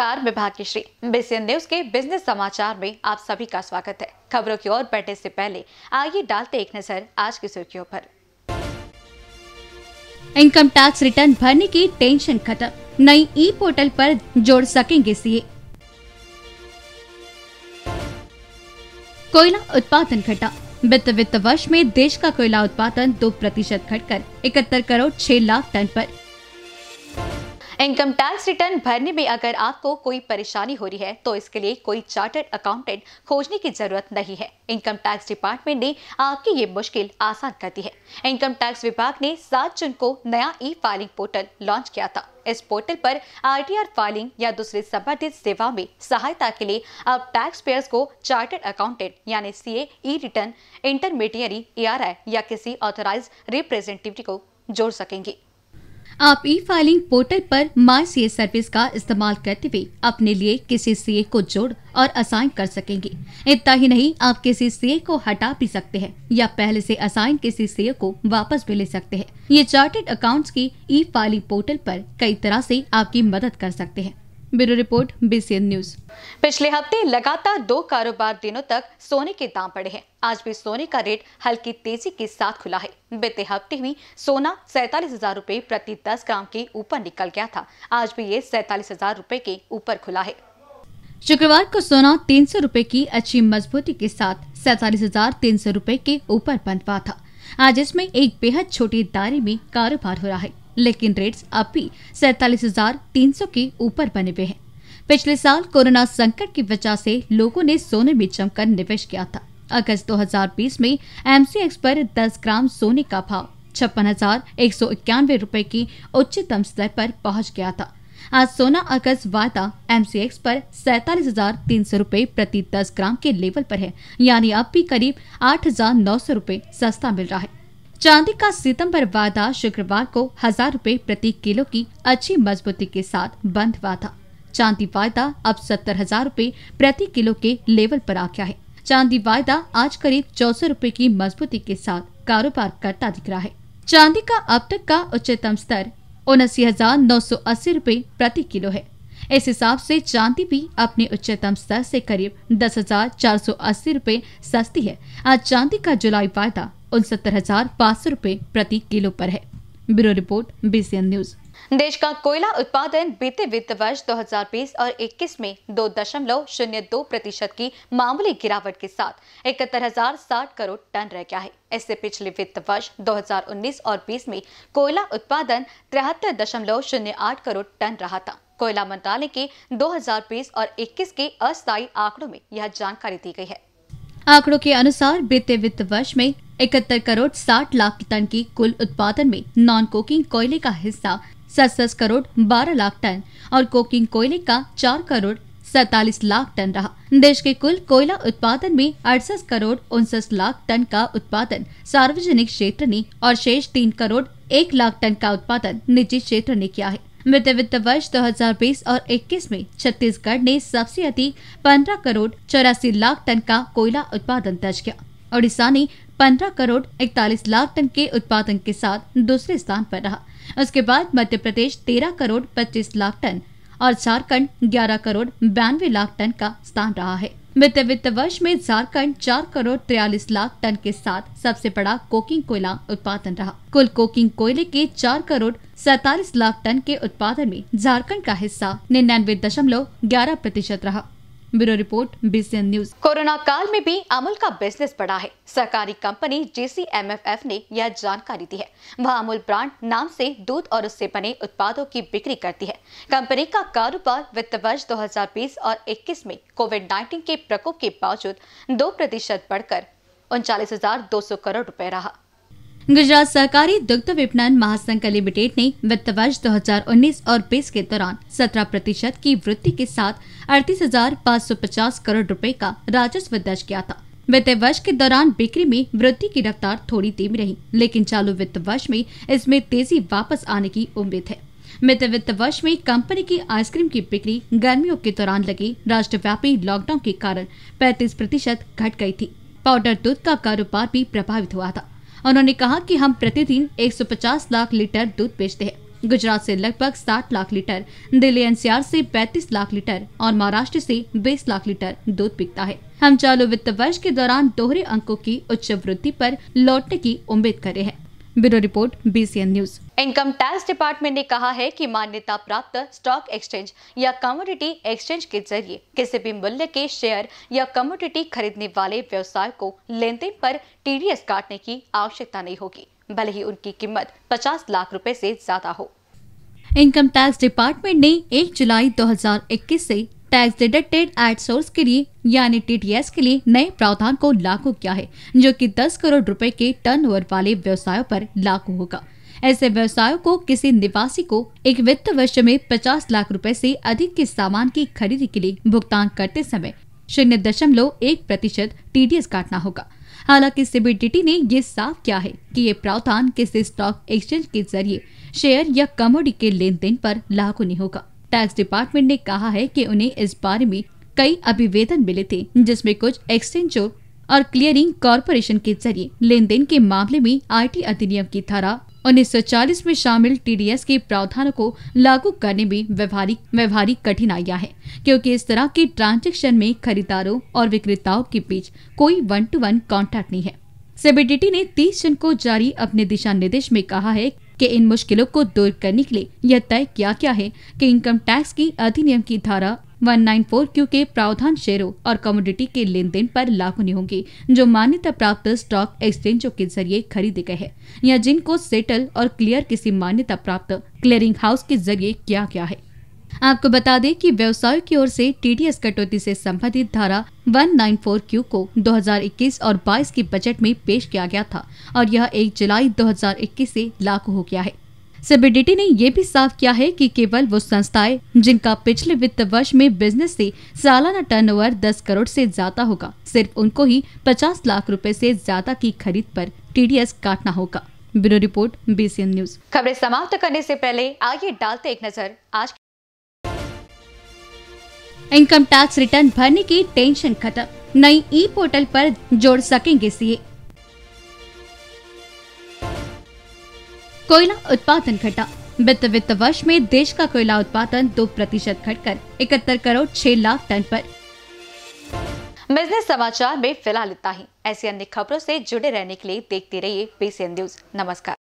नमस्कार मैं Bhagyashree BCN news के बिजनेस समाचार में आप सभी का स्वागत है खबरों की ओर बैठे से पहले आइए डालते एक नजर आज की सुर्खियों पर इनकम टैक्स रिटर्न भरने की टेंशन खत्म नई ई पोर्टल पर जोड़ सकेंगे सीए कोयला उत्पादन घटा वित्त वित्त वर्ष में देश का कोयला उत्पादन दो प्रतिशत घटकर इकहत्तर करोड़ छह लाख टन आरोप इनकम टैक्स रिटर्न भरने में अगर आपको कोई परेशानी हो रही है तो इसके लिए कोई चार्टर्ड अकाउंटेंट खोजने की जरूरत नहीं है इनकम टैक्स डिपार्टमेंट ने आपकी ये मुश्किल आसान कर दी है इनकम टैक्स विभाग ने 7 जून को नया ई फाइलिंग पोर्टल लॉन्च किया था इस पोर्टल पर आरटीआर फाइलिंग या दूसरे संबंधित सेवा में सहायता के लिए अब टैक्स पेयर्स को चार्टर्ड अकाउंटेंट यानी सीए ई रिटर्न इंटरमीडियरी ए या किसी ऑथोराइज रिप्रेजेंटेटिव को जोड़ सकेंगे आप ई फाइलिंग पोर्टल पर माई सी सर्विस का इस्तेमाल करते हुए अपने लिए किसी सीए को जोड़ और असाइन कर सकेंगे इतना ही नहीं आप किसी सीए को हटा भी सकते हैं या पहले से असाइन किसी सीए को वापस भी ले सकते हैं ये चार्टेड अकाउंट्स की ई फाइलिंग पोर्टल पर कई तरह से आपकी मदद कर सकते हैं ब्यूरो रिपोर्ट बीसीएन न्यूज पिछले हफ्ते लगातार दो कारोबार दिनों तक सोने के दाम बढ़े हैं आज भी सोने का रेट हल्की तेजी के साथ खुला है बीते हफ्ते हुई सोना सैतालीस हजार रूपए प्रति दस ग्राम के ऊपर निकल गया था आज भी ये सैतालीस हजार रूपए के ऊपर खुला है शुक्रवार को सोना तीन सौ रूपए की अच्छी मजबूती के साथ सैतालीस हजार तीन सौ रूपए के ऊपर बंद हुआ था आज इसमें एक बेहद छोटी दायरे में कारोबार हो रहा है लेकिन रेट्स अब भी सैतालीस हजार तीन सौ के ऊपर बने हुए हैं पिछले साल कोरोना संकट की वजह से लोगों ने सोने में जमकर निवेश किया था अगस्त 2020 में एमसीएक्स पर 10 ग्राम सोने का भाव छप्पन हजार एक सौ इक्यानवे रूपए की उच्चतम स्तर पर पहुंच गया था आज सोना अगस्त वायदा एमसीएक्स पर सैतालीस हजार तीन सौ रूपए प्रति दस ग्राम के लेवल पर है यानी अब भी करीब आठ हजार नौ सौ रूपए सस्ता मिल रहा है चांदी का सितंबर वादा शुक्रवार को हजार रूपए प्रति किलो की अच्छी मजबूती के साथ बंद हुआ था चांदी वायदा अब सत्तर हजार रूपए प्रति किलो के लेवल पर आ गया है चांदी वायदा आज करीब चौसठ रूपए की मजबूती के साथ कारोबार करता दिख रहा है चांदी का अब तक का उच्चतम स्तर उनासी हजार नौ सौ अस्सी रूपए प्रति किलो है इस हिसाब से चांदी भी अपने उच्चतम स्तर से करीब दस हजार चार सौ अस्सी रूपए सस्ती है आज चांदी का जुलाई वायदा उनसत्तर हजार पाँच सौ रूपए प्रति किलो पर है ब्यूरो रिपोर्ट बीसीएन न्यूज देश का कोयला उत्पादन बीते वित्त वर्ष 2020 और 21 में दो दशमलव शून्य दो प्रतिशत की मामूली गिरावट के साथ इकहत्तर हजार साठ करोड़ टन रह गया है इससे पिछले वित्त वर्ष 2019 और 20 में कोयला उत्पादन तिहत्तर दशमलव शून्य आठ करोड़ टन रहा था कोयला मंत्रालय के 2020 और 21 के अस्थायी आंकड़ों में यह जानकारी दी गई है आंकड़ों के अनुसार बीते वित्त वर्ष में इकहत्तर करोड़ साठ लाख टन की कुल उत्पादन में नॉन कोकिंग कोयले का हिस्सा सत्सठ करोड़ बारह लाख टन और कोकिंग कोयले का चार करोड़ सैतालीस लाख टन रहा देश के कुल कोयला उत्पादन में अड़सठ करोड़ उनसठ लाख टन का उत्पादन सार्वजनिक क्षेत्र ने और शेष तीन करोड़ एक लाख टन का उत्पादन निजी क्षेत्र ने किया है वित्त वित्त वर्ष 2020 और 21 में छत्तीसगढ़ ने सबसे अधिक 15 करोड़ चौरासी लाख टन का कोयला उत्पादन दर्ज किया ओडिशा ने 15 करोड़ इकतालीस लाख टन के उत्पादन के साथ दूसरे स्थान पर रहा उसके बाद मध्य प्रदेश 13 करोड़ 25 लाख टन और झारखंड 11 करोड़ बयानवे लाख टन का स्थान रहा है वित्त वित्त वर्ष में झारखंड 4 करोड़ तिरालीस लाख टन के साथ सबसे बड़ा कोकिंग कोयला उत्पादन रहा कुल कोकिंग कोयले के 4 करोड़ सैतालीस लाख टन के उत्पादन में झारखंड का हिस्सा निन्यानवे दशमलव ग्यारह प्रतिशत रहा bureau report BCN news corona काल में भी अमूल का बिजनेस बढ़ा है सरकारी कंपनी जेसीएमएफएफ ने यह जानकारी दी है वह अमूल ब्रांड नाम से दूध और उससे बने उत्पादों की बिक्री करती है कंपनी का कारोबार वित्त वर्ष 2020 और 21 में कोविड 19 के प्रकोप के बावजूद दो प्रतिशत बढ़कर उनचालीस करोड़ रूपए रहा गुजरात सहकारी दुग्ध विपणन महासंघ लिमिटेड ने वित्त वर्ष 2019 और 20 के दौरान 17 प्रतिशत की वृद्धि के साथ अड़तीस हजार पाँच सौ पचास करोड़ रुपए का राजस्व दर्ज किया था वित्त वर्ष के दौरान बिक्री में वृद्धि की रफ्तार थोड़ी धीमी रही लेकिन चालू वित्त वर्ष में इसमें तेजी वापस आने की उम्मीद है मित्र वित्त वर्ष में कंपनी की आइसक्रीम की बिक्री गर्मियों के दौरान लगे राष्ट्रव्यापी लॉकडाउन के कारण 35 प्रतिशत घट गई थी पाउडर दूध का कारोबार भी प्रभावित हुआ था उन्होंने कहा कि हम प्रतिदिन 150 लाख लीटर दूध बेचते हैं गुजरात से लगभग 60 लाख लीटर दिल्ली एनसीआर से 35 लाख लीटर और महाराष्ट्र से 20 लाख लीटर दूध बिकता है हम चालू वित्त वर्ष के दौरान दोहरे अंकों की उच्च वृद्धि पर लौटने की उम्मीद कर रहे हैं bureau report BCN news income tax department ने कहा है कि मान्यता प्राप्त स्टॉक एक्सचेंज या कमोडिटी एक्सचेंज के जरिए किसी भी मूल्य के शेयर या कमोडिटी खरीदने वाले व्यवसाय को लेन देन पर टीडीएस काटने की आवश्यकता नहीं होगी भले ही उनकी कीमत 50 लाख रुपए से ज्यादा हो इनकम टैक्स डिपार्टमेंट ने 1 जुलाई 2021 से टैक्स डिडक्टेड एट सोर्स के लिए यानी टीटीएस के लिए नए प्रावधान को लागू किया है जो कि 10 करोड़ रुपए के टर्नओवर वाले व्यवसायों पर लागू होगा ऐसे व्यवसायों को किसी निवासी को एक वित्त वर्ष में 50 लाख रुपए से अधिक के सामान की खरीदी के लिए भुगतान करते समय शून्य दशमलव एक प्रतिशत टीडीएस काटना होगा हालांकि सीबीडीटी ने ये साफ किया है कि ये प्रावधान किसी स्टॉक एक्सचेंज के जरिए शेयर या कमोडी के लेन देन पर लागू नहीं होगा टैक्स डिपार्टमेंट ने कहा है कि उन्हें इस बारे में कई अभिवेदन मिले थे जिसमें कुछ एक्सचेंजों और क्लियरिंग कॉरपोरेशन के जरिए लेन देन के मामले में आईटी अधिनियम की धारा उन्नीस में शामिल टीडीएस के प्रावधानों को लागू करने में व्यवहारिक व्यवहारिक कठिनाइयां हैं क्योंकि इस तरह के ट्रांजेक्शन में खरीदारों और विक्रेताओं के बीच कोई वन टू वन कॉन्टैक्ट नहीं है सीबीडीटी ने 30 जून को जारी अपने दिशा निर्देश में कहा है कि इन मुश्किलों को दूर करने के लिए यह तय किया गया है कि इनकम टैक्स की अधिनियम की धारा 194 क्यू के प्रावधान शेयरों और कमोडिटी के लेन देन पर लागू नहीं होंगे जो मान्यता प्राप्त स्टॉक एक्सचेंजों के जरिए खरीदे गए हैं या जिनको सेटल और क्लियर किसी मान्यता प्राप्त क्लियरिंग हाउस के जरिए किया गया है आपको बता दें कि व्यवसाय की ओर से टीडीएस कटौती से संबंधित धारा 194 क्यू को 2021 और 22 के बजट में पेश किया गया था और यह 1 जुलाई 2021 से लागू हो गया है सीबीडीटी ने यह भी साफ किया है कि केवल वो संस्थाएं जिनका पिछले वित्त वर्ष में बिजनेस से सालाना टर्नओवर 10 करोड़ से ज्यादा होगा सिर्फ उनको ही 50 लाख रुपए से ज्यादा की खरीद पर टीडीएस काटना होगा ब्यूरो रिपोर्ट बीसीएन न्यूज खबरें समाप्त करने से पहले आइए डालते एक नजर आज इनकम टैक्स रिटर्न भरने की टेंशन खत्म नई ई पोर्टल पर जोड़ सकेंगे सीए कोयला उत्पादन घटा वित्त वित्त वर्ष में देश का कोयला उत्पादन दो प्रतिशत घटकर इकहत्तर करोड़ छह लाख टन पर बिजनेस समाचार में फिलहाल इतना ही ऐसी अन्य खबरों से जुड़े रहने के लिए देखते रहिए बीसीएन न्यूज नमस्कार